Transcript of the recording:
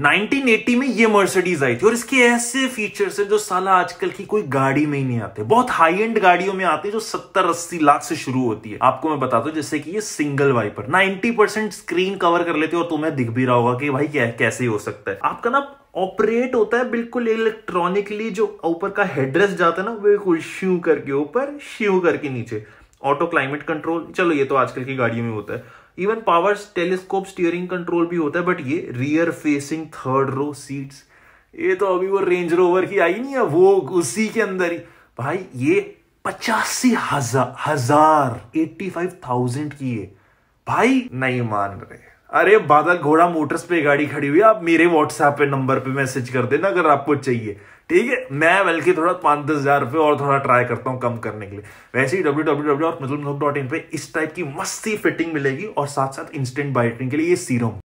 1980 में ये Mercedes I थी और इसके ऐसे फीचर्स हैं जो साला आजकल की कोई गाड़ी में ही नहीं आते बहुत हाई एंड गाड़ियों में आते हैं जो 70 अस्सी लाख से शुरू होती है आपको मैं बताता हूँ जैसे कि ये single wiper 90 percent screen cover कर लेते हो और तुम्हें दिख भी रहा होगा कि भाई क्या कैसे हो सकता है आपका ना ऑपरेट होता है बिल्कुल इलेक्ट्रॉनिकली जो ऊपर का हेड्रेस जाता है ना बिल्कुल श्यू करके ऊपर श्यू करके नीचे ऑटो क्लाइमेट कंट्रोल चलो ये तो आजकल की गाड़ियों में होता है even power telescope steering control भी होता है बट ये rear facing third row seats ये तो अभी वो रेंज रोवर की आई नहीं है वो उसी के अंदर ही भाई ये पचासी हजार हजार एट्टी फाइव थाउजेंड की है भाई नहीं मान रहे अरे बादल घोड़ा मोटर्स पे गाड़ी खड़ी हुई है आप मेरे व्हाट्सएप पे नंबर पे मैसेज कर देना अगर आपको चाहिए ठीक है मैं बल्कि थोड़ा पाँच दस हज़ार रुपये और थोड़ा ट्राई करता हूँ कम करने के लिए वैसे ही W W W dot Mithul dot in पर इस टाइप की मस्ती फिटिंग मिलेगी और साथ साथ इंस्टेंट बाइटिंग के लिए ये सीरम